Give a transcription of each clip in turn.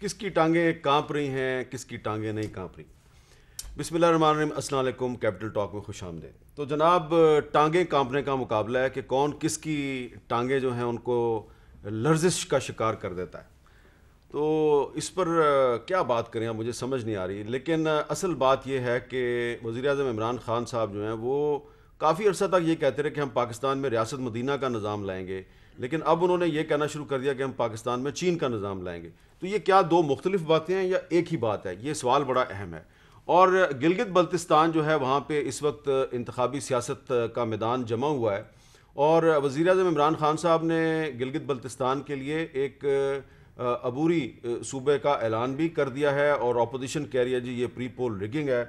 किसकी टांगे कांप रही हैं किसकी टांगे नहीं कांप रही बिसमीम कैपिटल टॉक में खुश आमदे तो जनाब टांगे कांपने का मुकाबला है कि कौन किसकी टांगे जो हैं उनको लर्जिश का शिकार कर देता है तो इस पर क्या बात करें मुझे समझ नहीं आ रही लेकिन असल बात यह है कि वज़र अजम इमरान ख़ान साहब जो हैं वो काफ़ी अर्सा तक ये कहते रहे कि हम पाकिस्तान में रियासत मदीना का निज़ाम लाएँगे लेकिन अब उन्होंने ये कहना शुरू कर दिया कि हम पाकिस्तान में चीन का निज़ाम लाएंगे तो ये क्या दो मुख्तलिफ बातें हैं या एक ही बात है ये सवाल बड़ा अहम है और गिलगित बल्तिस्तान जो है वहाँ पर इस वक्त इंतबी सियासत का मैदान जमा हुआ है और वज़ी अजम इमरान खान साहब ने गिलगित बल्तिस्तान के लिए एक अबूरी सूबे का ऐलान भी कर दिया है और अपोजिशन कह रही है जी ये प्री पोल रिगिंग है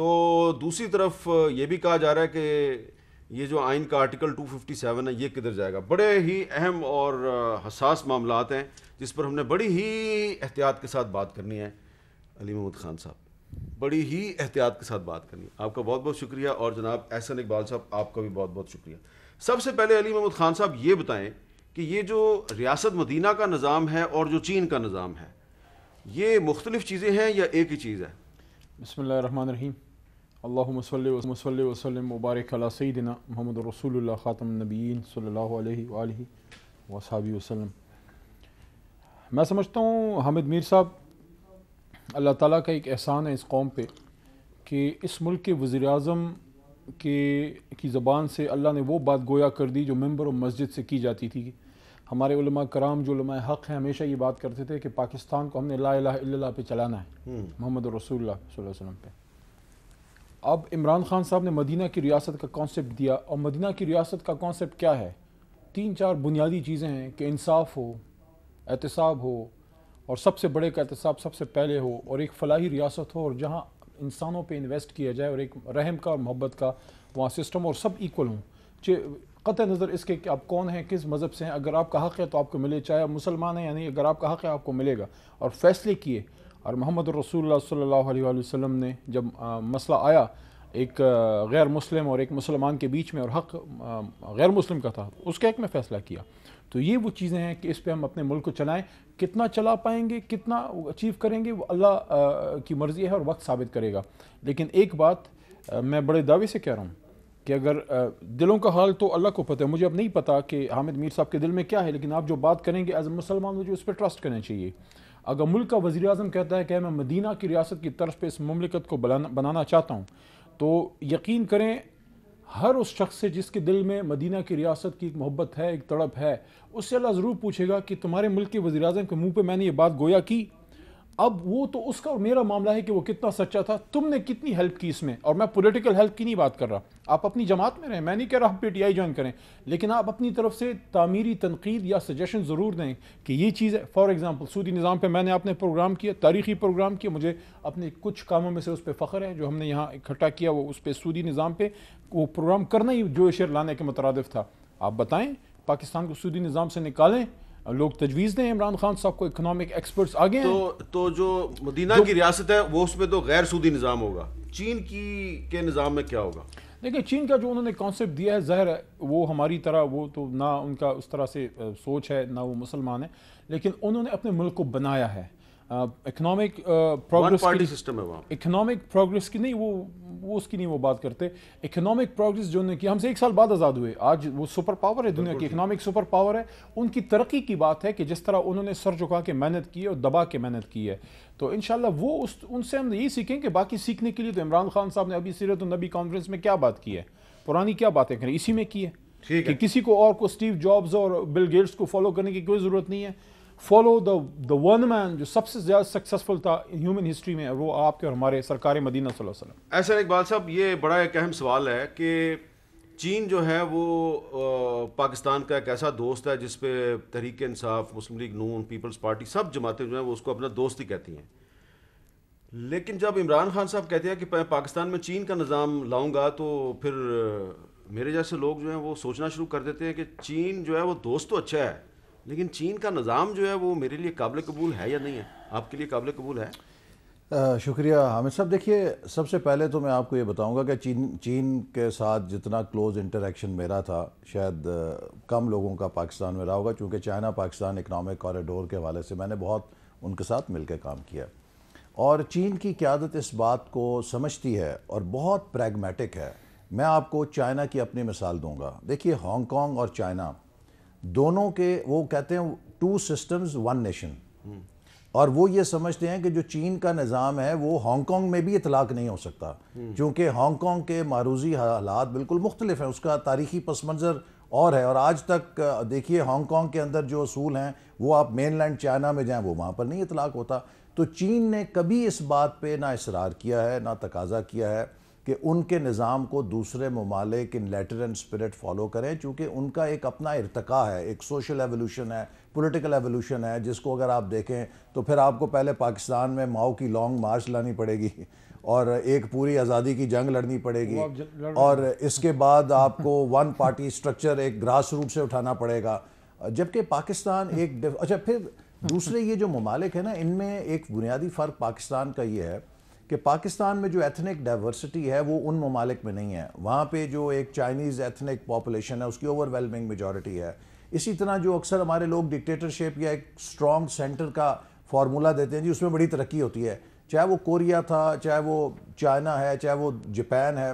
तो दूसरी तरफ ये भी कहा जा रहा है कि ये जो आइन का आर्टिकल 257 है ये किधर जाएगा बड़े ही अहम और हसास मामला हैं जिस पर हमने बड़ी ही एहतियात के साथ बात करनी है अली महमूद खान साहब बड़ी ही एहतियात के साथ बात करनी है आपका बहुत बहुत शुक्रिया और जनाब एहसन इकबाल साहब आपका भी बहुत बहुत शुक्रिया सबसे पहले अली महमूद खान साहब ये बताएं कि ये जो रियासत मदीना का निज़ाम है और जो चीन का निज़ाम है ये मुख्तलिफ़ चीज़ें हैं या एक ही चीज़ है बसमीम अल्लाम محمد رسول الله خاتم النبيين صلى الله عليه واله وصحبه वसलम मैं समझता हूँ हामिद मीर साहब अल्लाह ताला का एक एहसान है इस कौम पे कि इस मुल्क के वज़र अजम के की ज़बान से अल्लाह ने वो बात गोया कर दी जो मेम्बर और मस्जिद से की जाती थी हमारे उलमा कराम जो उलमा हक़ हैं हमेशा ये बात करते थे कि पाकिस्तान को हमने ला इला पे चलाना है हम्म। मोहम्मद रसूल वसल्लम पे अब इमरान खान साहब ने मदीना की रियासत का कॉन्सेप्ट दिया और मदीना की रियासत का कॉन्सेप्ट क्या है तीन चार बुनियादी चीज़ें हैं कि इंसाफ हो एहतसाब हो और सबसे बड़े का एहतसाब सबसे पहले हो और एक फलाही रियासत हो और जहाँ इंसानों पर इन्वेस्ट किया जाए और एक रहम का और मोहब्बत का वहाँ सिस्टम और सब इक्वल हों क़त नज़र इसके कि आप कौन हैं किस मज़हब से हैं अगर आपका हक़ है तो आपको मिले चाहे आप मुसलमान हैं यानी अगर आपका हक़ है आपको मिलेगा और फ़ैसले किए और मोहम्मद रसूल सल्ला वसम ने जब आ, मसला आया एक गैर मुस्लिम और एक मुसलमान के बीच में और हक़ गैर मुस्लिम का था उसके एक में फ़ैसला किया तो ये वो चीज़ें हैं कि इस पर हम अपने मुल्क को चलाएं कितना चला पाएंगे कितना अचीव करेंगे वो अल्लाह की मर्ज़ी है और वक्त साबित करेगा लेकिन एक बात आ, मैं बड़े दावे से कह रहा हूँ कि अगर दिलों का हाल तो अल्लाह को पता है मुझे अब नहीं पता कि हामिद मीर साहब के दिल में क्या है लेकिन आप जो बात करेंगे एज मुसलमान मुझे उस पर ट्रस्ट करना चाहिए अगर मुल्क का वजी अजम कहता है कि मैं मदीना की रियासत की तरफ पर इस ममलिकत को बनाना चाहता हूँ तो यकीन करें हर उस शख्स से जिसके दिल में मदीना की रियासत की एक मोहब्बत है एक तड़प है उससे अल्लाह ज़रूर पूछेगा कि तुम्हारे मुल्क के वजी अजम के मुँह पर मैंने ये बात गोया की अब वो तो उसका और मेरा मामला है कि वो कितना सच्चा था तुमने कितनी हेल्प की इसमें और मैं पॉलिटिकल हेल्प की नहीं बात कर रहा आप अपनी जमात में रहें मैं नहीं कह रहा आप आई ज्वाइन करें लेकिन आप अपनी तरफ से तामीरी तनकीद या सजेशन ज़रूर दें कि ये चीज़ है फॉर एग्ज़ाम्पल सूदी निज़ाम पर मैंने आपने प्रोग्राम किया तारीखी प्रोग्राम किया मुझे अपने कुछ कामों में से उस पर फ़ख्र है जो हमने यहाँ इकट्ठा किया वो उस पर सूदी निज़ाम पर वो प्रोग्राम करना ही जो शेर लाने के मुतरद था आप बताएँ पाकिस्तान को सूदी निज़ाम से निकालें लोग तजवीज़ दें इमरान खान साहब को इकोनॉमिक एक्सपर्ट्स आगे तो तो जो मदीना जो, की रियासत है वो उसमें तो गैर सूदी निज़ाम होगा चीन की के निज़ाम में क्या होगा देखिए चीन का जो उन्होंने कॉन्सेप्ट दिया है ज़हर है वो हमारी तरह वो तो ना उनका उस तरह से सोच है ना वो मुसलमान है लेकिन उन्होंने अपने मुल्क को बनाया है इकोनॉमिक प्रोग्रेस पार्टी सिस्टम है वहाँ इकोनॉमिक प्रोग्रेस की नहीं वो वो उसकी नहीं वो बात करते इकोनॉमिक प्रोग्रेस जो उन्होंने कि हमसे एक साल बाद आज़ाद हुए आज वो सुपर पावर है दुनिया की इकोनॉमिक सुपर पावर है उनकी तरक्की की बात है कि जिस तरह उन्होंने सर झुका के मेहनत की है और दबा के मेहनत की है तो इन वो उस उनसे हम यही सीखें कि बाकी सीखने के लिए तो इमरान खान साहब ने अभी सीरत नबी कॉन्फ्रेंस में क्या बात की है पुरानी क्या बातें करें इसी में की है कि किसी को और को स्टीव जॉब्स और बिल गेट्स को फॉलो करने की कोई ज़रूरत नहीं है follow the the one man जो सबसे ज्यादा सक्सेसफुल था ह्यूमन हिस्ट्री में वो आपके और हमारे सरकार मदीना वसल्लम ऐसा इकबाल साहब ये बड़ा एक अहम सवाल है कि चीन जो है वो पाकिस्तान का एक ऐसा दोस्त है जिस पे तहरीक इंसाफ मुस्लिम लीग नून पीपल्स पार्टी सब जमातें जो हैं वो उसको अपना दोस्त ही कहती हैं लेकिन जब इमरान खान साहब कहते हैं कि पाकिस्तान में चीन का निज़ाम लाऊंगा तो फिर मेरे जैसे लोग जो हैं वो सोचना शुरू कर देते हैं कि चीन जो है वो दोस्त तो अच्छा है लेकिन चीन का निज़ाम जो है वो मेरे लिए काबिल कबूल है या नहीं है आपके लिए काबिल कबूल है आ, शुक्रिया हामिद साहब देखिए सबसे पहले तो मैं आपको ये बताऊंगा कि चीन चीन के साथ जितना क्लोज इंटरेक्शन मेरा था शायद कम लोगों का पाकिस्तान में रहा होगा चूँकि चाइना पाकिस्तान इकनॉमिक कॉरिडोर के हवाले से मैंने बहुत उनके साथ मिलकर काम किया और चीन की क्यादत इस बात को समझती है और बहुत प्रैगमेटिक है मैं आपको चाइना की अपनी मिसाल दूंगा देखिए हांगकॉन्ग और चाइना दोनों के वो कहते हैं टू सिस्टम्स वन नेशन और वो ये समझते हैं कि जो चीन का निज़ाम है वो हांगकॉन्ग में भी इतलाक नहीं हो सकता क्योंकि हांगकॉन्ग के मारूजी हालात बिल्कुल मुख्तलिफ हैं उसका तारीखी पस मंज़र और है और आज तक देखिए हांगकॉन्ग के अंदर जो असूल हैं वो आप मेन लैंड चाइना में जाएँ वो वहाँ पर नहीं इतलाक होता तो चीन ने कभी इस बात पर ना इसरार किया है ना तकाजा किया है कि उनके निज़ाम को दूसरे ममालिक in letter and spirit follow करें चूँकि उनका एक अपना इरतका है एक सोशल एवोल्यूशन है पॉलिटिकल एवोल्यूशन है जिसको अगर आप देखें तो फिर आपको पहले पाकिस्तान में माओ की लॉन्ग मार्च लानी पड़ेगी और एक पूरी आज़ादी की जंग लड़नी पड़ेगी और इसके बाद आपको वन पार्टी स्ट्रक्चर एक ग्रास रूट से उठाना पड़ेगा जबकि पाकिस्तान एक अच्छा फिर दूसरे ये जो ममालिक है ना इनमें एक बुनियादी फ़र्क पाकिस्तान का ये है कि पाकिस्तान में जो एथनिक डाइवर्सिटी है वो उन ममालिक में नहीं है वहाँ पे जो एक चाइनीज़ एथनिक पॉपुलेशन है उसकी ओवरवेलमिंग मेजॉरिटी है इसी तरह जो अक्सर हमारे लोग डिक्टेटरशिप या एक स्ट्रॉन्ग सेंटर का फार्मूला देते हैं जी उसमें बड़ी तरक्की होती है चाहे वो कोरिया था चाहे वो चाइना है चाहे वो जापान है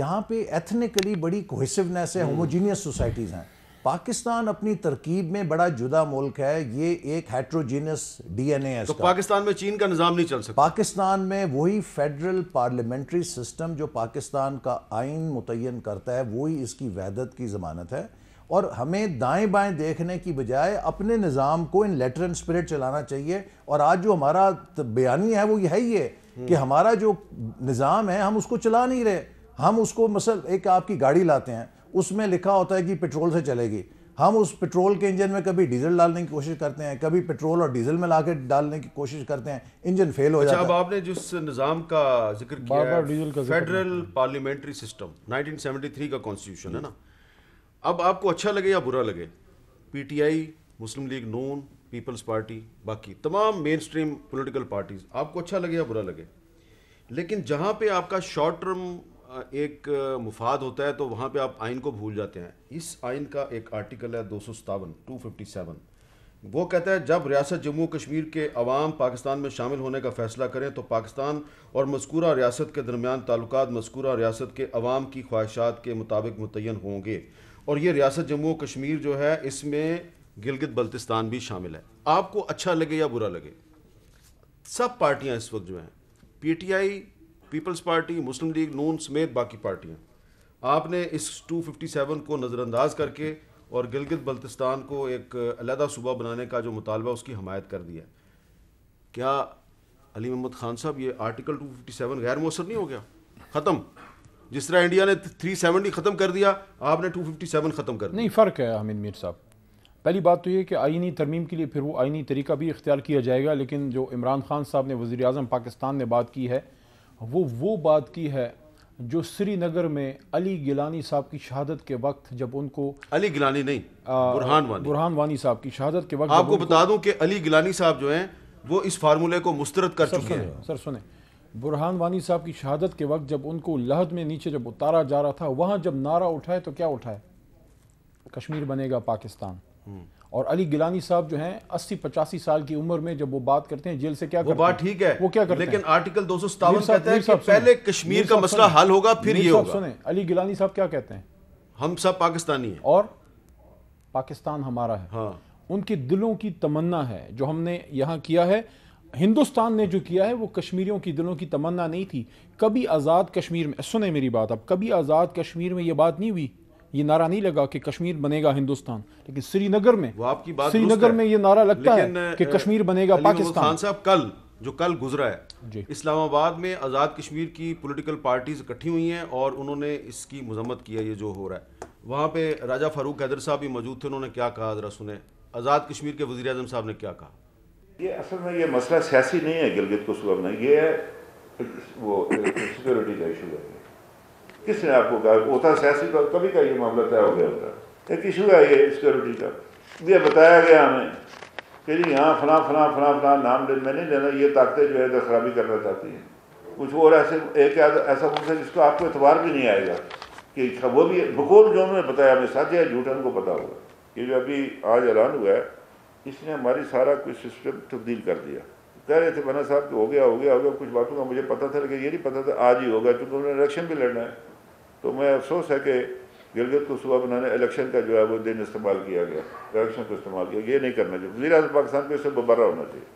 यहाँ पे एथनिकली बड़ी कोहिसिवनेस है होमोजीनियस हम्म। सोसाइटीज़ हैं पाकिस्तान अपनी तरकीब में बड़ा जुदा मुल्क है ये एक हेट्रोजीनस डीएनए है तो पाकिस्तान में चीन का निज़ाम नहीं चल सकता पाकिस्तान में वही फेडरल पार्लियामेंट्री सिस्टम जो पाकिस्तान का आइन मुतन करता है वही इसकी वहदत की ज़मानत है और हमें दाएं बाएं देखने की बजाय अपने निज़ाम को इन लेटर एंड स्पिरिट चलाना चाहिए और आज जो हमारा बयानी है वो यही ही है कि हमारा जो निज़ाम है हम उसको चला नहीं रहे हम उसको मसल एक आपकी गाड़ी लाते हैं उसमें लिखा होता है कि पेट्रोल से चलेगी हम उस पेट्रोल के इंजन में कभी डीजल डालने की कोशिश करते हैं कभी पेट्रोल और डीजल में ला डालने की कोशिश करते हैं इंजन फेल हो अच्छा, जाता है अब आपने जिस निज़ाम का जिक्र किया डीजल का फेडरल पार्लियामेंट्री सिस्टम 1973 का कॉन्स्टिट्यूशन है ना अब आपको अच्छा लगे या बुरा लगे PTI Muslim League Noon peoples party बाकी तमाम मेन स्ट्रीम पोलिटिकल पार्टीज आपको अच्छा लगे या बुरा लगे लेकिन जहाँ पे आपका शॉर्ट टर्म एक मुफाद होता है तो वहाँ पे आप आइन को भूल जाते हैं इस आइन का एक आर्टिकल है दो सौ सतावन टू फिफ्टी सेवन वो कहता है जब रियासत जम्मू कश्मीर के अवाम पाकिस्तान में शामिल होने का फैसला करें तो पाकिस्तान और मस्कूरा रियासत के दरमियान ताल्लुक मस्कूरा रियासत के अवाम की ख्वाहिशात के मुताबिक मुतन होंगे और ये रियासत जम्मू कश्मीर जो है इसमें गिलगित बल्तिस्तान भी शामिल है आपको अच्छा लगे या बुरा लगे सब पार्टियाँ इस वक्त जो हैं P T I peoples party Muslim League Noon समेत बाकी पार्टियाँ आपने इस 257 को नज़रअंदाज करके और गिलगित बल्तिस्तान को एक अलहदा सूबा बनाने का जो मुतालबा उसकी हमायत कर दिया क्या अली महमद खान साहब ये आर्टिकल 257 गैर मौसर नहीं हो गया ख़त्म जिस तरह इंडिया ने 370 ख़त्म कर दिया आपने 257 ख़त्म कर दिया नहीं फ़र्क है हामिद मीर साहब पहली बात तो ये कि आइनी तरमीम के लिए फिर वो आइनी तरीका भी इख्तियार किया जाएगा लेकिन जो इमरान खान साहब ने वज़ी अजम पाकिस्तान ने बात की है वो वो बात की है जो श्रीनगर में अली गिलानी साहब की शहादत के वक्त जब उनको अली गिलानी नहीं बुरहान वानी बुरहान वानी साहब की शहादत के वक्त आपको बता दूं कि अली गिलानी साहब जो हैं वो इस फार्मूले को मुस्तरद कर चुके हैं सर सुने बुरहान वानी साहब की शहादत के वक्त जब उनको लहद में नीचे जब उतारा जा रहा था वहां जब नारा उठाए तो क्या उठाए कश्मीर बनेगा पाकिस्तान हम्म। और अली गिलानी साहब जो हैं अस्सी पचासी साल की उम्र में जब वो बात करते हैं जेल से क्या वो बात ठीक है वो क्या करते लेकिन हैं? आर्टिकल दो सौ कहता है कि पहले कश्मीर का मसला हल होगा फिर ये होगा सुने अली गिलानी साहब क्या कहते हैं हम सब पाकिस्तानी हैं और पाकिस्तान हमारा है हाँ। उनके दिलों की तमन्ना है जो हमने यहाँ किया है हिंदुस्तान ने जो किया है वो कश्मीरियों की दिलों की तमन्ना नहीं थी कभी आज़ाद कश्मीर में सुने मेरी बात अब कभी आज़ाद कश्मीर में ये बात नहीं हुई ये नारा नहीं लगा कि कश्मीर बनेगा हिंदुस्तान लेकिन श्रीनगर में वो आपकी बात श्रीनगर में ये नारा लगता है कि कश्मीर बनेगा पाकिस्तान साहब कल जो कल गुजरा है इस्लामाबाद में आज़ाद कश्मीर की पॉलिटिकल पार्टीज इकट्ठी हुई हैं और उन्होंने इसकी मजम्मत किया ये जो हो रहा है वहाँ पे राजा फारूक हैदर साहब भी मौजूद थे उन्होंने क्या कहा जरा सुने आज़ाद कश्मीर के वजीर अजम साहब ने क्या कहा ये असल में ये मसला सियासी नहीं है गिलगित को सुबह में ये वो सिक्योरिटी का इशू है किसने आपको कहा होता सियासी कभी का ये मामला तय हो गया होता एक इशू है ये सिक्योरिटी का ये बताया गया हमें कि जी हाँ फला फला फला फला नाम ले मैं नहीं लेना ये ताकतें जो है खराबी करना चाहती हैं कुछ और ऐसे एक ऐसा कुछ है जिसको आपको एतबार भी नहीं आएगा कि वो भी भूगोल जो उन्होंने बताया हमें सच है झूठ उनको पता होगा ये जो अभी आज ऐलान हुआ है इसने हमारी सारा कुछ सिस्टम तब्दील कर दिया कह रहे थे बना साहब कि तो हो गया हो गया हो गया कुछ बातों का मुझे पता था लेकिन ये नहीं पता था आज ही होगा क्योंकि उन्होंने इलेक्शन भी लड़ना है तो मैं अफसोस है कि गिलगित को सुबह बनाने इलेक्शन का जो है वो दिन इस्तेमाल किया गया इलेक्शन को इस्तेमाल किया ये नहीं करना चाहिए वजी पाकिस्तान को इससे मुबर्रा होना चाहिए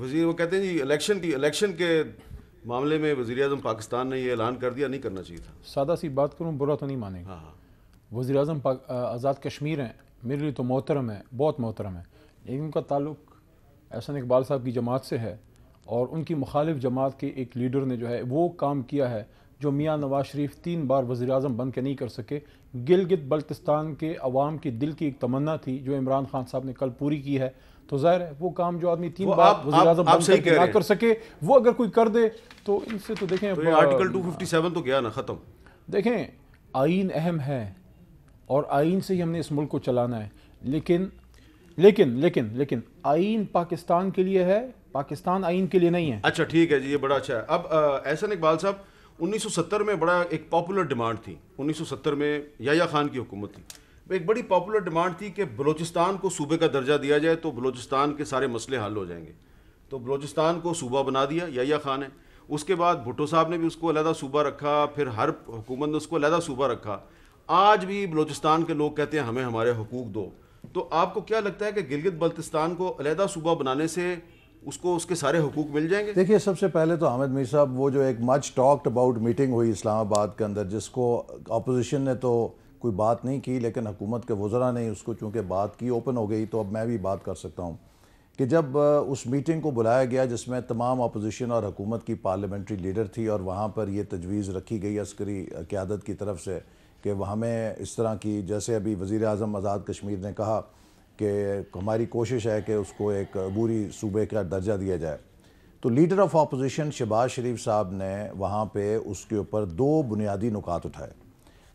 वजीर वो कहते हैं जी इलेक्शन की इलेक्शन के मामले में वजी अजम पाकिस्तान ने ये ऐलान कर दिया नहीं करना चाहिए था सादा सी बात करूँ बुरा तो नहीं हाँ हाँ वजी अजम आज़ाद कश्मीर हैं मेरे लिए तो मोहतरम है बहुत मोहतरम है लेकिन उनका ताल्लुक एहसन इकबाल साहब की जमात से है और उनकी मुखालिफ जमात के एक लीडर ने जो है वो काम किया है जो मियाँ नवाज शरीफ तीन बार वज़ी अजम बन के नहीं कर सके गिलगित बल्तिस्तान के अवाम की दिल की एक तमन्ना थी जो इमरान खान साहब ने कल पूरी की है तो ज़ाहिर है वो काम जो आदमी तीन बार वजी अजम कर ना कर सके वो अगर कोई कर दे तो इनसे तो देखें तो आर्टिकल सेवन तो गया ना ख़त्म देखें आइन अहम है और आइन से ही हमने इस मुल्क को चलाना है लेकिन लेकिन लेकिन लेकिन आइन पाकिस्तान के लिए है पाकिस्तान आइन के लिए नहीं है अच्छा ठीक है जी ये बड़ा अच्छा है अब एहसन इकबाल साहब 1970 में बड़ा एक पॉपुलर डिमांड थी 1970 में याया खान की हुकूमत थी तो एक बड़ी पॉपुलर डिमांड थी कि बलोचिस्तान को सूबे का दर्जा दिया जाए तो बलोचिस्तान के सारे मसले हल हो जाएंगे तो बलोचिस्तान को सूबा बना दिया याया खान ने उसके बाद भुट्टो साहब ने भी उसको अलहदा सूबा रखा फिर हर हुकूमत ने उसको अलहदा सूबा रखा आज भी बलोचिस्तान के लोग कहते हैं हमें हमारे हकूक़ दो तो आपको क्या लगता है कि गिलगित बल्तिस्तान को अलहदा सूबा बनाने से उसको उसके सारे हकूक मिल जाएंगे देखिए सबसे पहले तो हामिद मीर साहब वो जो एक मच टॉक्ट अबाउट मीटिंग हुई इस्लामाबाद के अंदर जिसको अपोजिशन ने तो कोई बात नहीं की लेकिन हुकूमत के वजरा ने उसको चूँकि बात की ओपन हो गई तो अब मैं भी बात कर सकता हूँ कि जब उस मीटिंग को बुलाया गया जिसमें तमाम अपोजिशन और हुकूमत की पार्लियामेंट्री लीडर थी और वहाँ पर यह तजवीज़ रखी गई अस्करी क्यादत की तरफ से कि हमें इस तरह की जैसे अभी वज़ी अजम आज़ाद कश्मीर ने कहा कि हमारी कोशिश है कि उसको एक बुरी सूबे का दर्जा दिया जाए तो leader of opposition Shahbaz Sharif साहब ने वहाँ पर उसके ऊपर दो बुनियादी नुकात उठाए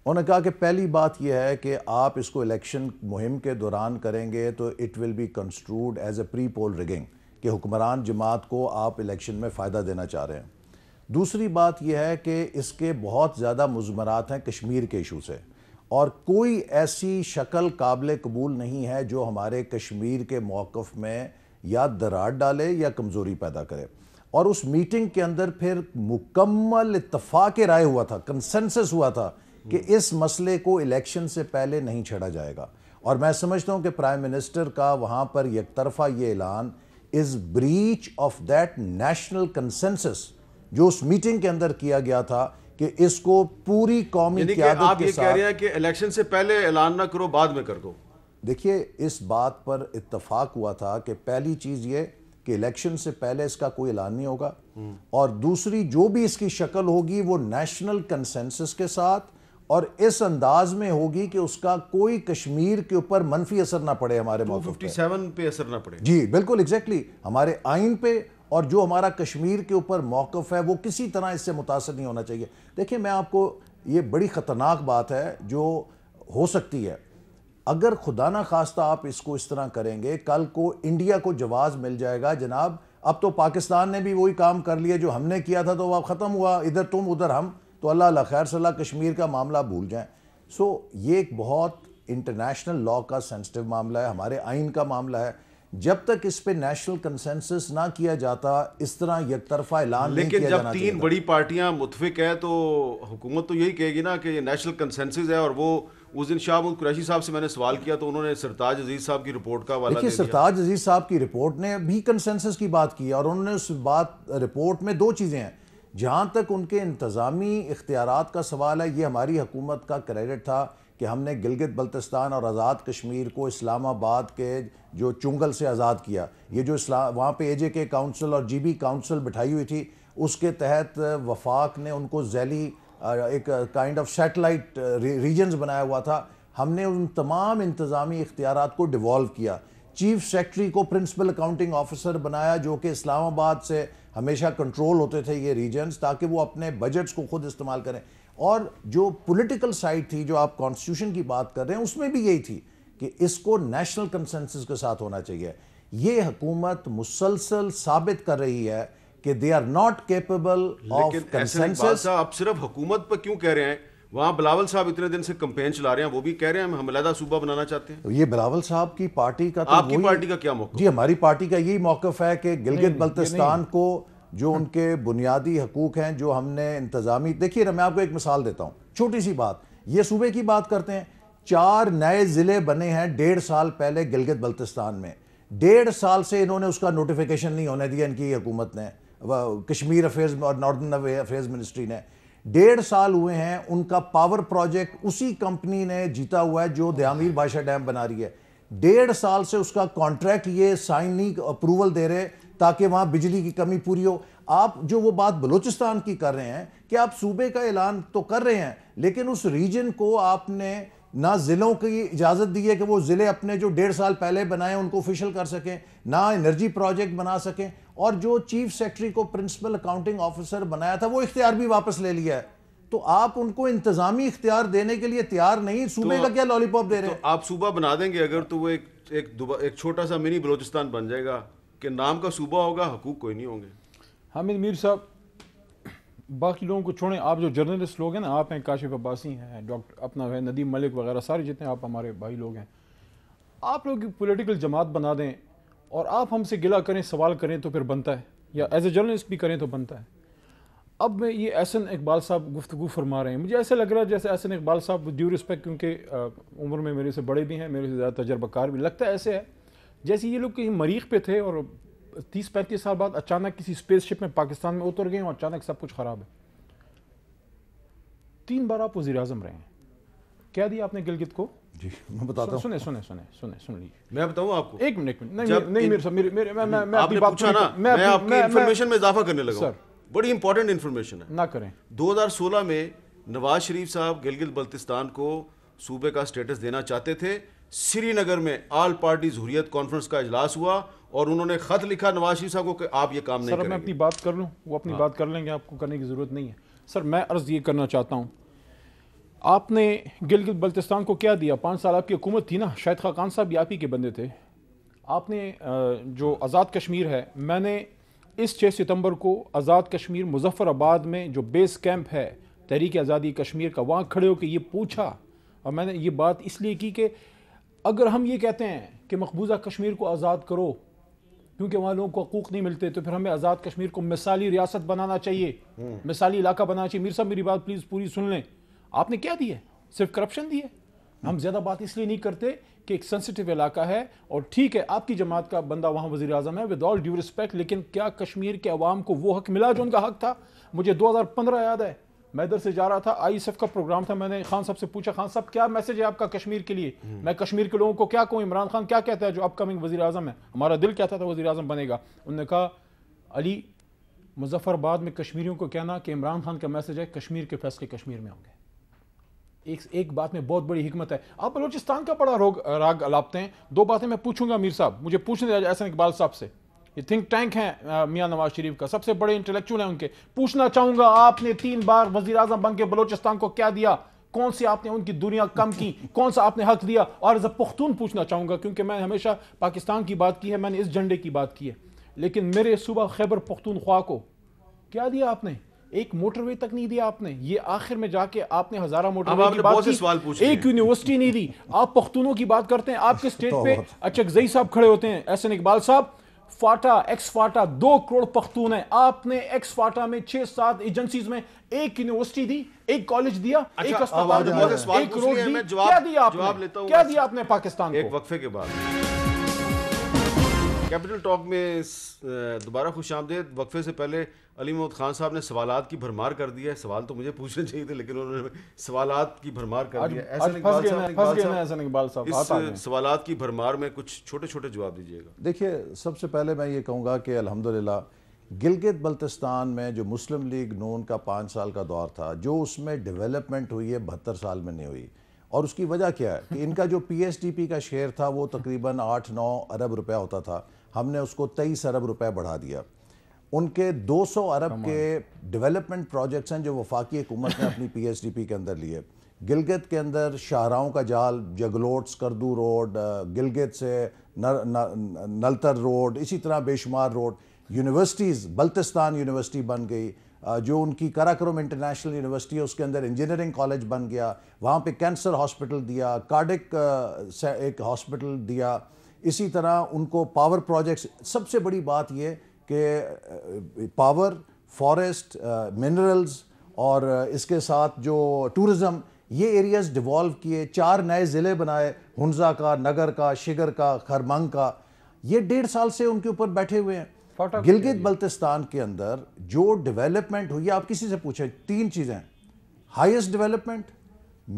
उन्होंने कहा कि पहली बात यह है कि आप इसको इलेक्शन मुहिम के दौरान करेंगे तो it will be construed as a pre poll rigging कि हुक्मरान जमात को आप इलेक्शन में फ़ायदा देना चाह रहे हैं दूसरी बात यह है कि इसके बहुत ज़्यादा मजमरात हैं कश्मीर के इशू से और कोई ऐसी शक्ल काबिल कबूल नहीं है जो हमारे कश्मीर के मौक़ में या दरार डाले या कमज़ोरी पैदा करे और उस मीटिंग के अंदर फिर मुकम्मल इतफाक़ राय हुआ था कंसेंसस हुआ था कि हम्म। इस मसले को इलेक्शन से पहले नहीं छेड़ा जाएगा और मैं समझता हूँ कि प्राइम मिनिस्टर का वहाँ पर एक तरफा ये ऐलान is breach of that national consensus जो उस मीटिंग के अंदर किया गया था कि इसको पूरी कौमी की आप ये कह रहे हैं कि इलेक्शन से पहले ऐलान ना करो बाद में कर दो देखिए इस बात पर इतफाक हुआ था कि पहली चीज़ ये कि इलेक्शन से पहले इसका कोई ऐलान नहीं होगा और दूसरी जो भी इसकी शक्ल होगी वो नेशनल कंसेंसस के साथ और इस अंदाज में होगी कि उसका कोई कश्मीर के ऊपर मनफी असर ना पड़े हमारे मौके पे असर ना पड़े जी बिल्कुल एग्जैक्टली exactly, हमारे आइन पे और जो हमारा कश्मीर के ऊपर मौक़ है वो किसी तरह इससे मुतासर नहीं होना चाहिए देखिए मैं आपको ये बड़ी ख़तरनाक बात है जो हो सकती है अगर खुदा ना खास्ता आप इसको इस तरह करेंगे कल को इंडिया को जवाज़ मिल जाएगा जनाब अब तो पाकिस्तान ने भी वही काम कर लिया जो हमने किया था तो वह ख़त्म हुआ इधर तुम उधर हम तो अल्लाह खैर सल्ला कश्मीर का मामला भूल जाएं सो ये एक बहुत इंटरनेशनल लॉ का सेंसिटिव मामला है हमारे आइन का मामला है जब तक इस पे नेशनल कंसेंसस ना किया जाता इस तरह एक तरफा ऐलान लेकिन नहीं किया जब तीन बड़ी पार्टियां मुतफिक है तो हुकूमत तो यही कहेगी ना कि ये नेशनल कंसेंसस है और वो उस दिन शाह कुरैशी साहब से मैंने सवाल किया तो उन्होंने सरताज अजीज साहब की रिपोर्ट का वाला देखिए सरताज अजीज साहब की रिपोर्ट ने भी कंसेंसस की बात की और उन्होंने उस बात रिपोर्ट में दो चीज़ें हैं जहाँ तक उनके इंतज़ामी इख्तियार का सवाल है ये हमारी हुकूमत का क्रेडिट था कि हमने गिलगित बल्तिस्तान और आज़ाद कश्मीर को इस्लामाबाद के जो चुंगल से आज़ाद किया ये जो इस्लाम वहाँ ए जे के काउंसिल और जी बी काउंसिल बिठाई हुई थी उसके तहत वफाक ने उनको जैली एक काइंड ऑफ सेटेलाइट रीजन्स बनाया हुआ था हमने उन तमाम इंतज़ामी इख्तियार को डिवॉल्व किया चीफ सेक्रटरी को प्रिंसिपल अकाउंटिंग ऑफिसर बनाया जो कि इस्लामाबाद से हमेशा कंट्रोल होते थे ये रीजन्स ताकि वो अपने बजट्स को खुद इस्तेमाल करें और जो पॉलिटिकल साइड थी जो आप कॉन्स्टिट्यूशन की बात कर रहे हैं उसमें भी यही थी कि इसको नेशनल कंसेंसस के साथ होना चाहिए ये हुकूमत मुसलसल साबित कर रही है कि they are not capable of आप सिर्फ हुकूमत पर क्यों कह रहे हैं वहां बिलावल साहब इतने दिन से कंपेन चला रहे हैं वो भी कह रहे हैं हम अलहदा सूबा बनाना चाहते हैं ये बिलावल साहब की पार्टी का तो आपकी पार्टी का क्या मौका जी हमारी पार्टी का यही मौकफ है कि गिलगित बल्तिस्तान को जो उनके बुनियादी हकूक़ हैं जो हमने इंतज़ामी देखिए ना मैं आपको एक मिसाल देता हूँ छोटी सी बात ये सूबे की बात करते हैं चार नए ज़िले बने हैं डेढ़ साल पहले गिलगित बल्तिस्तान में डेढ़ साल से इन्होंने उसका नोटिफिकेशन नहीं होने दिया इनकी हुकूमत ने कश्मीर अफेयर्स और नॉर्दर्न अफेयर्स मिनिस्ट्री ने डेढ़ साल हुए हैं उनका पावर प्रोजेक्ट उसी कंपनी ने जीता हुआ है जो दयामीर बादशाह डैम बना रही है डेढ़ साल से उसका कॉन्ट्रैक्ट ये साइन नहीं अप्रूवल दे रहे ताकि वहाँ बिजली की कमी पूरी हो आप जो वो बात बलूचिस्तान की कर रहे हैं कि आप सूबे का ऐलान तो कर रहे हैं लेकिन उस रीजन को आपने ना ज़िलों की इजाज़त दी है कि वो ज़िले अपने जो डेढ़ साल पहले बनाए उनको ऑफिशियल कर सकें ना एनर्जी प्रोजेक्ट बना सकें और जो चीफ सेक्रेटरी को प्रिंसिपल अकाउंटिंग ऑफिसर बनाया था वो इख्तियार भी वापस ले लिया है तो आप उनको इंतजामी इख्तियार देने के लिए तैयार नहीं सूबे तो, का क्या लॉलीपॉप दे रहे तो हैं तो आप सूबा बना देंगे अगर तो वो एक एक, एक छोटा सा मिनी बलोचिस्तान बन जाएगा कि नाम का सूबा होगा हकूक कोई नहीं होंगे हामिद मीर साहब बाकी लोगों को छोड़ें आप जो जर्नलिस्ट लोग हैं ना आप हैं काशिफ अब्बासी हैं डॉक्टर अपना है नदीम मलिक वगैरह सारे जितने आप हमारे भाई लोग हैं आप लोग पोलिटिकल जमात बना दें और आप हमसे गिला करें सवाल करें तो फिर बनता है या एज ए जर्नलिस्ट भी करें तो बनता है अब मैं ये एहसन इकबाल साहब गुफ्तु फरमा रहे हैं मुझे ऐसा लग रहा है जैसे एहसन इकबाल साहब ड्यू रिस्पेक्ट क्योंकि उम्र में मेरे से बड़े भी हैं मेरे से ज़्यादा तजर्बाकार भी लगता है ऐसे है जैसे ये लोग कहीं मरीख पे थे और तीस पैंतीस साल बाद अचानक किसी स्पेसशिप में पाकिस्तान में उतर गए और अचानक सब कुछ ख़राब है तीन बार आप वजी अजम रहे हैं क्या दिया आपने गिलगित को जी मैं बताता हूँ सुने सुने सुने सुने सुन लीजिए मैं बताऊँ आपको एक मिनट नहीं नहीं मेरे मेरे मेरे मैं मैं आपने पूछा ना मैं आपकी इन्फॉर्मेशन में इजाफा करने लगा सर बड़ी इंपॉर्टेंट इन्फॉर्मेशन है ना करें 2016 में नवाज शरीफ साहब गिलगित बल्तिस्तान को सूबे का स्टेटस देना चाहते थे श्रीनगर में ऑल पार्टीज हुरियत कॉन्फ्रेंस का इजलास हुआ और उन्होंने खत लिखा नवाज शरीफ साहब को कि आप ये काम नहीं सर मैं अपनी बात कर लूँ वो अपनी हाँ। बात कर लेंगे आपको करने की ज़रूरत नहीं है सर मैं अर्ज़ ये करना चाहता हूँ आपने गिलगित बल्तिस्तान को क्या दिया पाँच साल आपकी हुकूमत थी ना शाहिद खाकान साहब भी आप ही के बंदे थे आपने जो आज़ाद कश्मीर है मैंने इस छः सितंबर को आज़ाद कश्मीर आबाद में जो बेस कैंप है तहरीक आज़ादी कश्मीर का वहाँ खड़े होकर ये पूछा और मैंने ये बात इसलिए की कि अगर हम ये कहते हैं कि मकबूजा कश्मीर को आज़ाद करो क्योंकि वहाँ लोगों को हकूक नहीं मिलते तो फिर हमें आज़ाद कश्मीर को मिसाली रियासत बनाना चाहिए हम्म। मिसाली इलाका बनाना चाहिए मीर साहब मेरी बात प्लीज़ पूरी सुन लें आपने क्या दिया सिर्फ करप्शन दिया हम्म। हम ज़्यादा बात इसलिए नहीं करते कि एक सेंसिटिव इलाका है और ठीक है आपकी जमात का बंदा वहाँ वजी अजम है विद ऑल ड्यू रिस्पेक्ट लेकिन क्या कश्मीर के अवाम को वो हक मिला जो उनका हक था मुझे दो हज़ार पंद्रह याद है मैं इधर से जा रहा था आई का प्रोग्राम था मैंने खान साहब से पूछा खान साहब क्या मैसेज है आपका कश्मीर के लिए हम्म। मैं कश्मीर के लोगों को क्या कहूँ इमरान खान क्या कहता है जो अपकमिंग वजी अजम है हमारा दिल कहता था वजी अजम बनेगा उन्होंने कहा अली मुजफ्फरबाद में कश्मीरियों को कहना कि इमरान खान का मैसेज है कश्मीर के फैसले कश्मीर में होंगे एक एक बात में बहुत बड़ी हिकमत है आप बलोचिस्तान का बड़ा रोग राग लापते हैं दो बातें मैं पूछूंगा मीर साहब मुझे पूछने एहसन इकबाल साहब से ये थिंक टैंक हैं मियाँ नवाज शरीफ का सबसे बड़े इंटेलेक्चुअल हैं उनके पूछना चाहूंगा आपने तीन बार वजी अजम बन के बलोचिस्तान को क्या दिया कौन सी आपने उनकी दुनिया कम की कौन सा आपने हक दिया और एज अ पुख्तून पूछना चाहूंगा क्योंकि मैं हमेशा पाकिस्तान की बात की है मैंने इस झंडे की बात की है लेकिन मेरे सुबह खैबर ख्वा को क्या दिया आपने एक मोटरवे तक नहीं दिया आपने ये आखिर में जाके आपने हजारा मोटरवे की बात की सवाल एक यूनिवर्सिटी नहीं दी आप पख्तूनों की बात करते हैं आपके स्टेट तो पे अच्छा, जई साहब खड़े होते हैं एन इकबाल साहब फाटा एक्स फाटा दो करोड़ पख्तून है आपने एक्स फाटा में छह सात एजेंसीज में एक यूनिवर्सिटी दी एक कॉलेज दिया अच्छा, एक अस्पताल क्या दिया आपने पाकिस्तान एक वक्फे के बाद कैपिटल टॉक में दोबारा खुश आमदेद वक्फे से पहले अली मोहम्मद खान साहब ने सवाल की भरमार कर दिया है सवाल तो मुझे पूछने चाहिए थे लेकिन उन्होंने सवाल की भरमार कर दिया सवाल की भरमार में कुछ छोटे छोटे जवाब दीजिएगा देखिए सबसे पहले मैं ये कहूँगा कि अलहमदिल्ला गिलगित बल्तिस्तान में जो मुस्लिम लीग नून का पाँच साल का दौर था जो उसमें डेवलपमेंट हुई है बहत्तर साल में नहीं हुई और उसकी वजह क्या है कि इनका जो पीएसडीपी का शेयर था वो तकरीबन आठ नौ अरब रुपया होता था हमने उसको तेईस अरब रुपये बढ़ा दिया उनके 200 अरब के डेवलपमेंट प्रोजेक्ट्स हैं जो वफाकी हुकूमत ने अपनी पीएसडीपी के अंदर लिए गिलगित के अंदर शाहराओं का जाल जगलोट्स करदू रोड गिलगित से नर, न, नलतर रोड इसी तरह बेशुमार रोड यूनिवर्सिटीज़ बल्तिस्तान यूनिवर्सिटी बन गई जो उनकी कराक्रम इंटरनेशनल यूनिवर्सिटी है उसके अंदर इंजीनियरिंग कॉलेज बन गया वहाँ पे कैंसर हॉस्पिटल दिया कार्डिक एक हॉस्पिटल दिया इसी तरह उनको पावर प्रोजेक्ट्स सबसे बड़ी बात यह कि पावर फॉरेस्ट मिनरल्स और इसके साथ जो टूरिज्म ये एरियाज़ डिवॉल्व किए चार नए ज़िले बनाए हुंजा का नगर का शिगर का खरमंग का ये डेढ़ साल से उनके ऊपर बैठे हुए हैं गिलगित बल्तिस्तान के अंदर जो डेवलपमेंट हुई है आप किसी से पूछें तीन चीज़ें हाईएस्ट डेवलपमेंट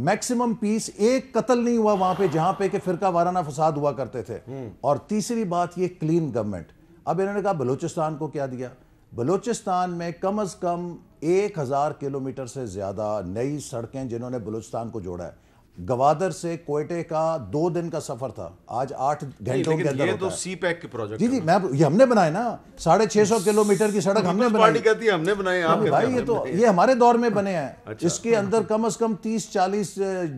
मैक्सिमम पीस एक कत्ल नहीं हुआ वहां पे जहां पे के फिरका वाराना फसाद हुआ करते थे हम्म। और तीसरी बात ये क्लीन गवर्नमेंट अब इन्होंने कहा बलूचिस्तान को क्या दिया बलूचिस्तान में कम अज़ कम एक हज़ार किलोमीटर से ज़्यादा नई सड़कें जिन्होंने बलूचिस्तान को जोड़ा है गवादर से कोयटे का दो दिन का सफर था आज आठ घंटों के अंदर तो सी पैक के प्रोजेक्ट जी जी मैं ये हमने बनाए ना साढ़े छह सौ किलोमीटर की सड़क हमने बनाई कहती हमने बनाए आप भाई ये तो ये हमारे दौर में बने हैं अच्छा, इसके अंदर कम अज कम तीस चालीस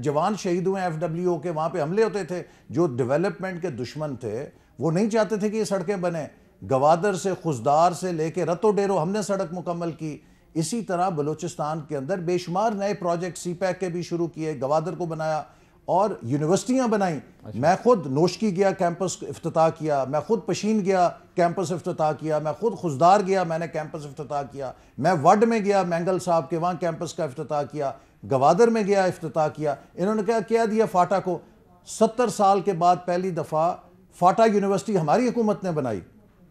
जवान शहीद हुए एफ डब्ल्यू के वहां पे हमले होते थे जो डेवलपमेंट के दुश्मन थे वो नहीं चाहते थे कि ये सड़कें बने गवादर से खुशदार से लेके रतो डेरो हमने सड़क मुकम्मल की इसी तरह बलूचिस्तान के अंदर बेशुमार नए प्रोजेक्ट सी पैक के भी शुरू किए गवादर को बनाया और यूनिवर्सिटियाँ बनाई अच्छा। मैं खुद नोशकी गया कैंपस अफ्ताह किया मैं खुद पशीन गया कैंपस अफ्ताह किया मैं खुद खुशदार गया मैंने कैंपस अफ्ताह किया मैं वड में गया मैंगल साहब के वहाँ कैंपस का अफ्ताह किया गवादर में गया अफ्ताह किया इन्होंने क्या क्या दिया फाटा को सत्तर साल के बाद पहली दफ़ा फाटा यूनिवर्सिटी हमारी हुकूमत ने बनाई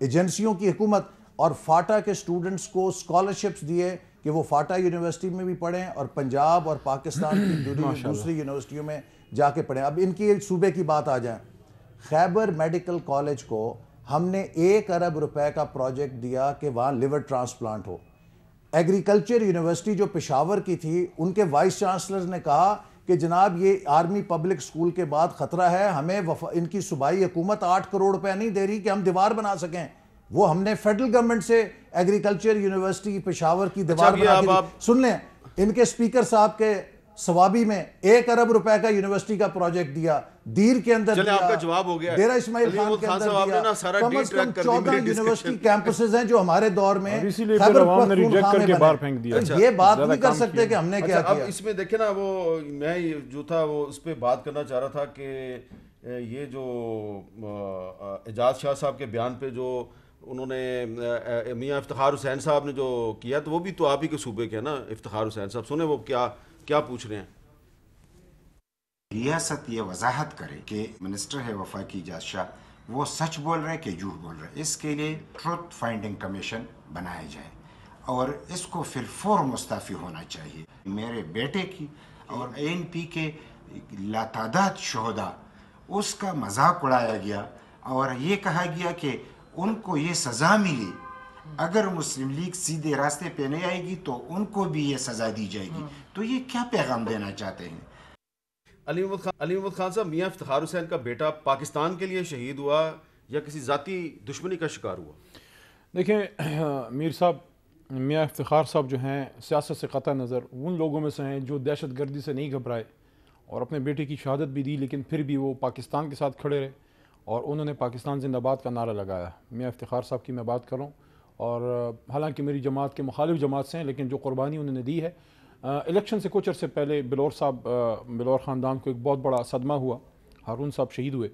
एजेंसियों की हुकूमत और फाटा के स्टूडेंट्स को स्कॉलरशिप्स दिए कि वो फाटा यूनिवर्सिटी में भी पढ़ें और पंजाब और पाकिस्तान की दूसरी यूनिवर्सिटियों में जाके पढ़ें अब इनकी सूबे की बात आ जाए खैबर मेडिकल कॉलेज को हमने एक अरब रुपए का प्रोजेक्ट दिया कि वहाँ लिवर ट्रांसप्लांट हो एग्रीकल्चर यूनिवर्सिटी जो पेशावर की थी उनके वाइस चांसलर ने कहा कि जनाब ये आर्मी पब्लिक स्कूल के बाद ख़तरा है हमें वफा इनकी सूबाई हुकूमत आठ करोड़ रुपया नहीं दे रही कि हम दीवार बना सकें वो हमने फेडरल गवर्नमेंट से एग्रीकल्चर यूनिवर्सिटी पेशावर की दीवार अच्छा, बना आप, आप... सुन लें इनके स्पीकर साहब के सवाबी में एक अरब रुपए का यूनिवर्सिटी का प्रोजेक्ट दिया दीर के अंदर चले आपका जवाब हो गया डेरा इस्माइल खान के अंदर कम अज कम चौदह यूनिवर्सिटी कैंपस हैं जो हमारे दौर में बाहर फेंक दिया तो ये अच्छा, बात नहीं कर सकते कि हमने अच्छा, क्या किया इसमें देखे ना वो मैं जो था वो उस पर बात करना चाह रहा था कि ये जो एजाज शाह साहब के बयान पे जो उन्होंने मियाँ इफ्तार हुसैन साहब ने जो किया तो वो भी तो आप ही के सूबे के ना इफ्तार हुसैन साहब सुने वो क्या क्या पूछ रहे हैं रियासत ये वजाहत करे कि मिनिस्टर है वफाकी जादशाह वो सच बोल रहे हैं कि झूठ बोल रहे इसके लिए ट्रुथ फाइंडिंग कमीशन बनाया जाए और इसको फिर फोर मुस्ताफ़ी होना चाहिए मेरे बेटे की और एन पी के लातादाद शहदा उसका मजाक उड़ाया गया और ये कहा गया कि उनको ये सज़ा मिली अगर मुस्लिम लीग सीधे रास्ते पे नहीं आएगी तो उनको भी ये सज़ा दी जाएगी तो ये क्या पैगाम देना चाहते हैं अली मोहम्मद खान अली खान साहब मियाँ इफ्तार हुसैन का बेटा पाकिस्तान के लिए शहीद हुआ या किसी ज़ाती दुश्मनी का शिकार हुआ देखिए मीर साहब मियाँ इफ्तार साहब जो हैं सियासत से क़त नज़र उन लोगों में से हैं जो दहशत गर्दी से नहीं घबराए और अपने बेटे की शहादत भी दी लेकिन फिर भी वो पाकिस्तान के साथ खड़े रहे और उन्होंने पाकिस्तान जिंदाबाद का नारा लगाया मियाँ इफ्तार साहब की मैं बात करूँ और हालांकि मेरी जमात के मुखालिफ जमात से हैं लेकिन जो कुर्बानी उन्होंने दी है इलेक्शन से कुछ अरसे पहले बिलौर साहब बिलौर ख़ानदान को एक बहुत बड़ा सदमा हुआ हारून साहब शहीद हुए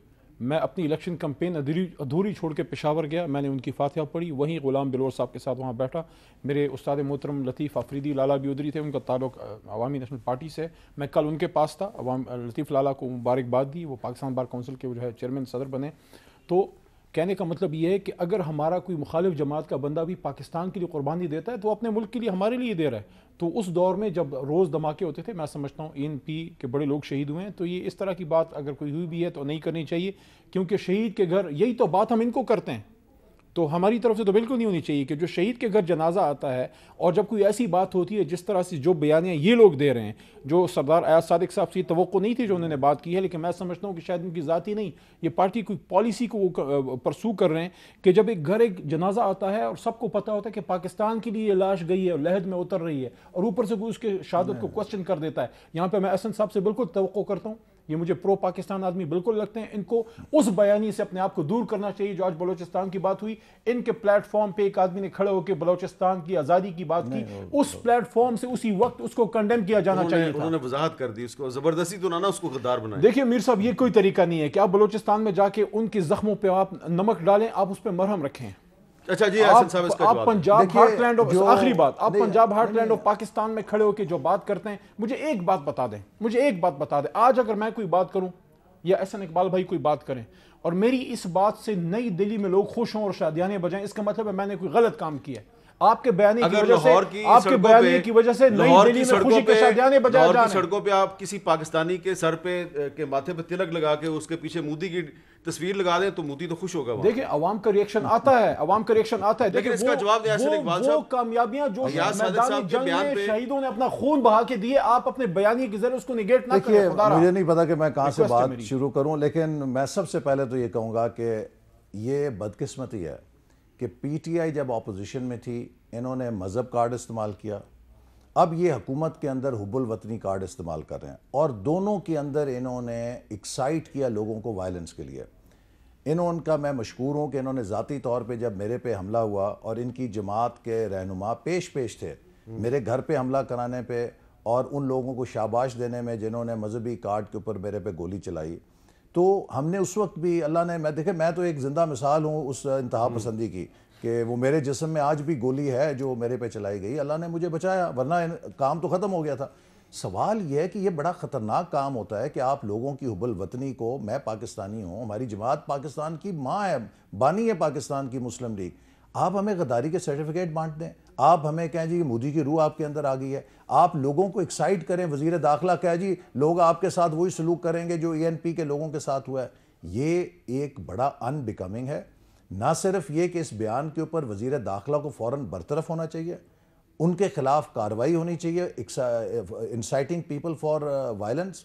मैं अपनी इलेक्शन कम्पेन अधूरी अधूरी छोड़ के पेशावर गया मैंने उनकी फातिहा पढ़ी वहीं ग़ुलाम बिलौर साहब के साथ वहाँ बैठा मेरे उस्ताद मोहतरम लतीफ़ आफरीदी लाला उधरी थे उनका ताल्लुक अवामी नेशनल पार्टी से मैं कल उनके पास था लतीफ़ लाला को मुबारकबाद दी वो पाकिस्तान बार कौंसिल के जो है चेयरमैन सदर बने तो कहने का मतलब ये है कि अगर हमारा कोई मुखालिफ जमात का बंदा भी पाकिस्तान के लिए कुर्बानी देता है तो अपने मुल्क के लिए हमारे लिए दे रहा है तो उस दौर में जब रोज़ धमाके होते थे मैं समझता हूँ एन पी के बड़े लोग शहीद हुए हैं तो ये इस तरह की बात अगर कोई हुई भी है तो नहीं करनी चाहिए क्योंकि शहीद के घर यही तो बात हम इनको करते हैं तो हमारी तरफ से तो बिल्कुल नहीं होनी चाहिए कि जो शहीद के घर जनाजा आता है और जब कोई ऐसी बात होती है जिस तरह से जो बयानियाँ ये लोग दे रहे हैं जो सरदार अयाज सदक साहब से तो नहीं थी जो उन्होंने बात की है लेकिन मैं समझता हूँ कि शायद उनकी ज़ाति नहीं ये पार्टी कोई पॉलिसी को परसू कर रहे हैं कि जब एक घर एक जनाजा आता है और सबको पता होता है कि पाकिस्तान के लिए लाश गई है और लहद में उतर रही है और ऊपर से कोई उसके शहादत को क्वेश्चन कर देता है यहाँ पर मैं असन साहब से बिल्कुल तो करता हूँ ये मुझे प्रो पाकिस्तान आदमी बिल्कुल लगते हैं इनको उस बयानी से अपने आप को दूर करना चाहिए जो आज बलोचिस्तान की बात हुई इनके प्लेटफॉर्म पे एक आदमी ने खड़े होकर बलोचिस्तान की आज़ादी की बात की उस प्लेटफॉर्म से उसी वक्त उसको कंडेम किया जाना चाहिए उन्होंने वजाहत कर दी उसको जबरदस्ती तो ना उसको गद्दार बनाए देखिए मीर साहब ये कोई तरीका नहीं है कि आप बलोचिस्तान में जाके उनके जख्मों पर आप नमक डालें आप उस पर मरहम रखें अच्छा जी आप, साहब इसका आप पंजाब हार्टलैंड ऑफ आखिरी बात आप पंजाब हार्टलैंड ऑफ पाकिस्तान में खड़े होकर जो बात करते हैं मुझे एक बात बता दें मुझे एक बात बता दें आज अगर मैं कोई बात करूं या एस एन इकबाल भाई कोई बात करें और मेरी इस बात से नई दिल्ली में लोग खुश हों और शादियाने बजाएं इसका मतलब है मैंने कोई गलत काम किया है आपके बयानी की आपके बयानी की वजह से नई दिल्ली में खुशी सड़कों पे आप किसी पाकिस्तानी के सर पे के माथे पे तिलक लगा के उसके पीछे मोदी की तस्वीर लगा दें तो मोदी तो खुश होगा देखिए अवाम का रिएक्शन आता है अवाम का रिएक्शन आता है लेकिन इसका जवाब वो कामयाबियां जो शहीदों ने अपना खून बहा के दिए आप अपने बयानी के जरिए उसको निगेट ना करें मुझे नहीं पता कि मैं कहां से बात शुरू करूं लेकिन मैं सबसे पहले तो ये कहूंगा कि ये बदकिस्मती है कि पीटीआई जब अपोजिशन में थी इन्होंने मज़हब कार्ड इस्तेमाल किया अब ये हुकूमत के अंदर हुबुल वतनी कार्ड इस्तेमाल कर रहे हैं और दोनों के अंदर इन्होंने एक्साइट किया लोगों को वायलेंस के लिए इन्हों का मैं मशहूर हूँ कि इन्होंने ज़ाती तौर पर जब मेरे पे हमला हुआ और इनकी जमात के रहनुमा पेश पेश थे हम्म। मेरे घर पे हमला कराने पे और उन लोगों को शाबाश देने में जिन्होंने मजहबी कार्ड के ऊपर मेरे पे गोली चलाई तो हमने उस वक्त भी अल्लाह ने मैं देखे मैं तो एक ज़िंदा मिसाल हूँ उस इंतहा हम्म। पसंदी की कि वो मेरे जिसम में आज भी गोली है जो मेरे पे चलाई गई अल्लाह ने मुझे बचाया वरना काम तो ख़त्म हो गया था सवाल यह है कि यह बड़ा ख़तरनाक काम होता है कि आप लोगों की हबल वतनी को मैं पाकिस्तानी हूँ हमारी जमात पाकिस्तान की माँ है बानी है पाकिस्तान की मुस्लिम लीग आप हमें गदारी के सर्टिफिकेट बांट दें आप हमें कहें जी मोदी की रूह आपके अंदर आ गई है आप लोगों को एक्साइट करें वजीर दाखिला कहें जी लोग आपके साथ वही सलूक करेंगे जो पी के लोगों के साथ हुआ है ये एक बड़ा अनबिकमिंग है ना सिर्फ ये कि इस बयान के ऊपर वजीर दाखिला को फ़ौर बरतरफ होना चाहिए उनके खिलाफ कार्रवाई होनी चाहिए इंसाइटिंग पीपल फॉर वायलेंस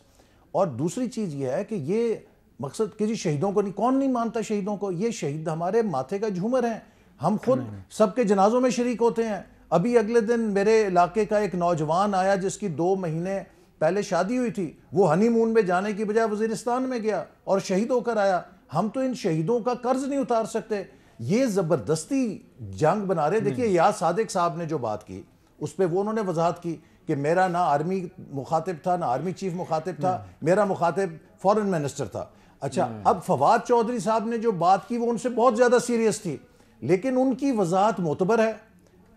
और दूसरी चीज़ ये है कि ये मकसद कि जी शहीदों को नहीं कौन नहीं मानता शहीदों को ये शहीद हमारे माथे का झूमर हैं हम खुद सबके जनाजों में शरीक होते हैं अभी अगले दिन मेरे इलाके का एक नौजवान आया जिसकी दो महीने पहले शादी हुई थी वो हनीमून में जाने की बजाय वजीरिस्तान में गया और शहीद होकर आया हम तो इन शहीदों का कर्ज नहीं उतार सकते ये ज़बरदस्ती जंग बना रहे देखिए याद सादिक साहब ने जो बात की उस पर वो उन्होंने वजाहत की कि मेरा ना आर्मी मुखातिब था ना आर्मी चीफ मुखातिब था मेरा मुखातिब फॉरन मिनिस्टर था अच्छा अब फवाद चौधरी साहब ने जो बात की वो उनसे बहुत ज़्यादा सीरियस थी लेकिन उनकी वजाहत मोतबर है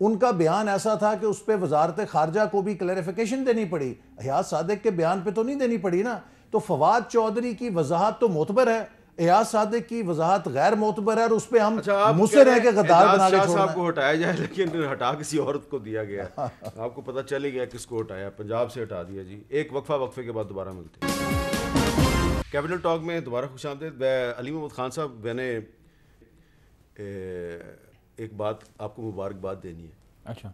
उनका बयान ऐसा था कि उस पर वजारत खारजा को भी क्लैरिफिकेशन देनी पड़ी अयाज सादक के बयान पर तो नहीं देनी पड़ी ना तो फवाद चौधरी की वजाहत तो मोतबर है अयाज सादक की वजाहत गैर मोतबर है और उस पर हम अच्छा, मुझसे रह के साहब को हटाया जाए लेकिन हटा किसी औरत को दिया गया आपको पता चल ही गया किसको हटाया पंजाब से हटा दिया जी एक वक्फा वक्फे के बाद दोबारा मिलते कैपिटल टॉक में दोबारा खुश आमदेद अली मोहम्मद खान साहब मैंने एक बात आपको मुबारकबाद देनी है अच्छा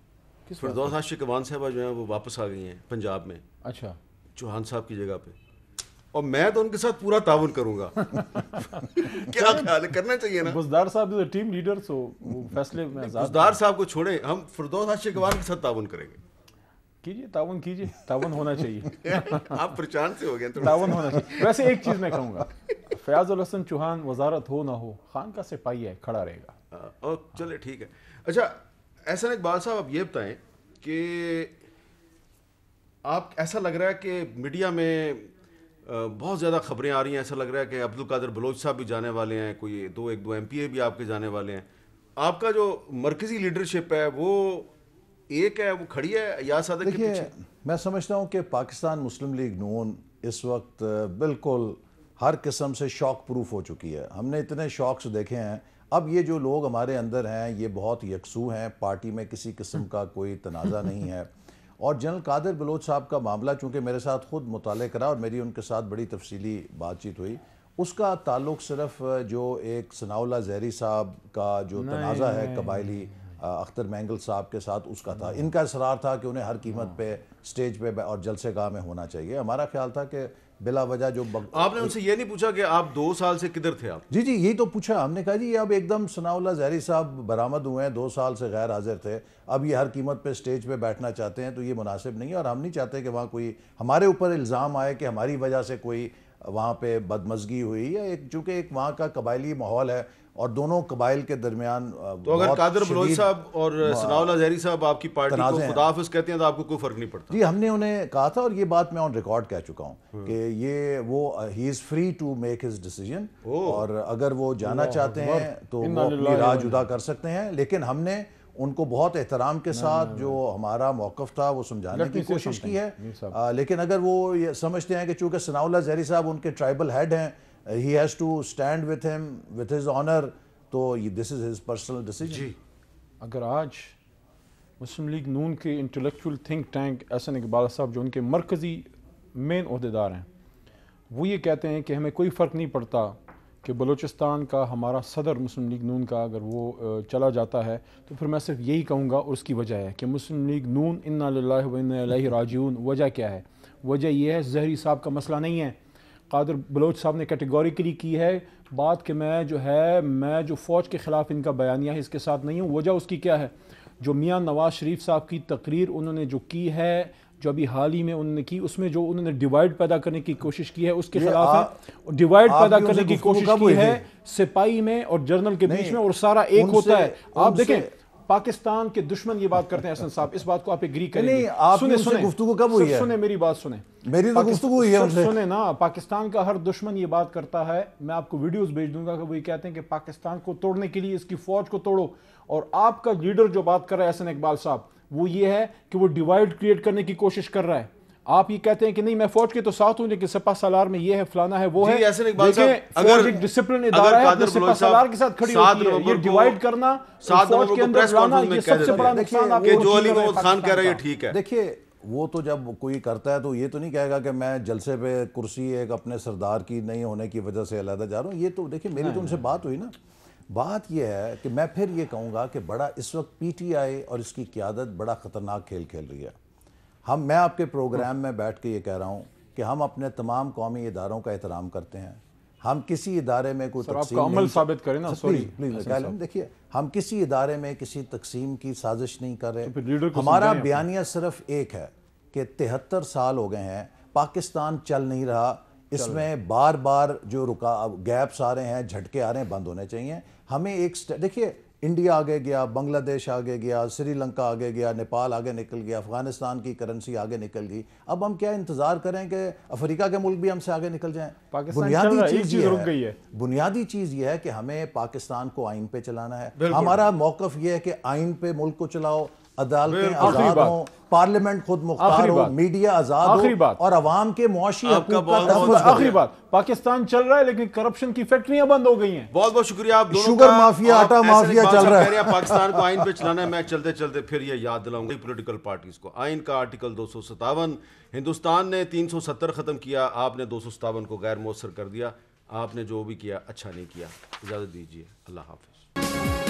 किस फरदौस हाशि कवान साहबा जो है वो वापस आ गई हैं पंजाब में अच्छा चौहान साहब की जगह पे और मैं तो उनके साथ पूरा ताउन करूंगा क्या ख्याल करना चाहिए ना बुजदार साहब टीम लीडर सो वो फैसले में बुजदार साहब को छोड़े हम फरदौस हाशि कवान के साथ ताउन करेंगे कीजिए तावन कीजिए तावन होना चाहिए आप प्रचार से हो गए तावन होना चाहिए वैसे एक चीज़ मैं कहूँगा फयाजुल हसन चौहान वजारत हो ना हो खान का सिपाही है खड़ा रहेगा हाँ, चले ठीक है अच्छा ऐसा एक बात साहब आप ये बताएं कि आप ऐसा लग रहा है कि मीडिया में बहुत ज़्यादा खबरें आ रही हैं ऐसा लग रहा है कि अब्दुल कादर बलोच साहब भी जाने वाले हैं कोई दो एक दो एम भी आपके जाने वाले हैं आपका जो मरकज़ी लीडरशिप है वो एक है वो खड़ी है या सदर के पीछे मैं समझता हूँ कि पाकिस्तान मुस्लिम लीग नून इस वक्त बिल्कुल हर किस्म से शॉक प्रूफ हो चुकी है हमने इतने शॉक्स देखे हैं अब ये जो लोग हमारे अंदर हैं ये बहुत यकसू हैं पार्टी में किसी किस्म का कोई तनाज़ा नहीं है और जनरल कादिर बलोच साहब का मामला चूँकि मेरे साथ ख़ुद मुताल करा और मेरी उनके साथ बड़ी तफसीली बातचीत हुई उसका ताल्लुक सिर्फ जो एक सनाउल्ला जहरी साहब का जो तनाज़ा है कबायली अख्तर मैंगल साहब के साथ उसका था इनका इसरार था कि उन्हें हर कीमत पे स्टेज पे और जलसे गाह में होना चाहिए हमारा ख्याल था कि बिला वजह जो बग... आपने उनसे ये नहीं पूछा कि आप दो साल से किधर थे आप जी जी यही तो पूछा हमने कहा जी अब एकदम सनाउल्ला जहरी साहब बरामद हुए हैं दो साल से गैर हाजिर थे अब ये हर कीमत पे स्टेज पे बैठना चाहते हैं तो ये मुनासिब नहीं है और हम नहीं चाहते कि वहाँ कोई हमारे ऊपर इल्ज़ाम आए कि हमारी वजह से कोई वहाँ पे बदमजगी हुई या एक चूँकि एक वहाँ का कबायली माहौल है और दोनों कबाइल के दरमियान तो अगर कादर बलोच साहब और सनाउल्ला जहरी साहब आपकी पार्टी को खुदाफिस कहते हैं तो आपको कोई फ़र्क नहीं पड़ता जी हमने उन्हें कहा था और ये बात मैं ऑन रिकॉर्ड कह चुका हूँ हाँ। कि ये वो he is free to make his decision और अगर वो जाना चाहते हैं तो वो राह जुदा कर सकते हैं लेकिन हमने उनको बहुत एहतराम के साथ जो हमारा मौकफ था वो समझाने की कोशिश की है लेकिन अगर वो ये समझते हैं कि चूंकि सनाउल्ला जहरी साहब उनके ट्राइबल हेड हैं he has to stand with him with his honour तो this is his personal decision जी अगर आज मुस्लिम लीग नून के intellectual think tank Ahsan Iqbal साहब जो उनके मरकज़ी मेन अहदेदार हैं वो ये कहते हैं कि हमें कोई फ़र्क नहीं पड़ता कि बलूचिस्तान का हमारा सदर मुस्लिम लीग नून का अगर वो चला जाता है तो फिर मैं सिर्फ यही कहूँगा और उसकी वजह है कि मुस्लिम लीग नून इन्ना राजून वजह क्या है वजह यह है जहरी साहब का मसला नहीं है कादर बलोच साहब ने कैटेगोरिकली की है बात कि मैं जो है मैं जो फ़ौज के ख़िलाफ़ इनका बयानिया है इसके साथ नहीं हूँ वजह उसकी क्या है जो मियाँ नवाज़ शरीफ साहब की तकरीर उन्होंने जो की है जो अभी हाल ही में उन्होंने की उसमें जो उन्होंने डिवाइड पैदा करने की कोशिश की है उसके खिलाफ है डिवाइड पैदा करने की कोशिश की है सिपाही में और जर्नल के बीच में और सारा एक होता है आप देखें पाकिस्तान के दुश्मन ये बात करते हैं साहब इस बात को आप एग्री करें नहीं आप सुने सुने गुफ्तु कब हुई है सुने मेरी बात सुने मेरी तो गुफ्तु हुई है सुने ना पाकिस्तान का हर दुश्मन ये बात करता है मैं आपको वीडियोस भेज दूंगा वो ये कहते हैं कि पाकिस्तान को तोड़ने के लिए इसकी फौज को तोड़ो और आपका लीडर जो बात कर रहा है एहसन इकबाल साहब वो ये है कि वो डिवाइड क्रिएट करने की कोशिश कर रहा है आप ये कहते हैं कि नहीं मैं फौज के तो साथ हूं लेकिन सपा सालार में ये है फलाना है वो है अगर एक डिसिप्लिन इदारा है सपा के साथ खड़ी होती है ये डिवाइड करना फौज के अंदर लाना ये सबसे बड़ा नुकसान जो अली मोहम्मद खान कह रहे हैं ठीक है देखिए वो तो जब कोई करता है तो ये तो नहीं कहेगा कि मैं जलसे पे कुर्सी एक अपने सरदार की नहीं होने की वजह से अलहदा जा रहा हूँ ये तो देखिए मेरी तो हाँ। उनसे बात हुई ना बात यह है कि मैं फिर ये कहूँगा कि बड़ा इस वक्त पीटीआई और इसकी क्यादत बड़ा ख़तरनाक खेल खेल रही है हम मैं आपके प्रोग्राम हम्म। में बैठ के ये कह रहा हूँ कि हम अपने तमाम कौमी इदारों का एहतराम करते हैं हम किसी इदारे में कोई तकसीम साबित करें ना सॉरी प्लीज देखिए हम किसी इदारे में किसी तकसीम की साजिश नहीं कर रहे तो हमारा बयानिया सिर्फ एक है कि तिहत्तर साल हो गए हैं पाकिस्तान चल नहीं रहा इसमें बार बार जो रुका गैप्स आ रहे हैं झटके आ रहे हैं बंद होने चाहिए हमें एक देखिए इंडिया आगे गया बांग्लादेश आगे गया श्रीलंका आगे गया नेपाल आगे निकल गया अफगानिस्तान की करेंसी आगे निकल गई अब हम क्या इंतजार करें कि अफ्रीका के मुल्क भी हमसे आगे निकल जाएं बुनियादी चीज ये है, है। बुनियादी चीज ये है कि हमें पाकिस्तान को आइन पे चलाना है हमारा मौकफ ये है कि आइन पे मुल्क को चलाओ अदालतें आजाद हों पार्लियामेंट खुद मुख्तार हो मीडिया आजाद हो और अवाम के मुआशी आखिरी बात पाकिस्तान चल रहा है लेकिन करप्शन की फैक्ट्रियां बंद हो गई हैं बहुत बहुत शुक्रिया आप दोनों शुगर माफिया आटा माफिया चल रहा है पाकिस्तान को आइन पे चलाना है मैं चलते चलते फिर ये याद दिलाऊंगी पोलिटिकल पार्टी को आइन का आर्टिकल दो सौ सतावन हिंदुस्तान ने तीन सौ सत्तर खत्म किया आपने दो सौ सतावन को गैर मौसर कर दिया आपने जो भी किया अच्छा नहीं किया इजाज़त दीजिए अल्लाह हाफिज़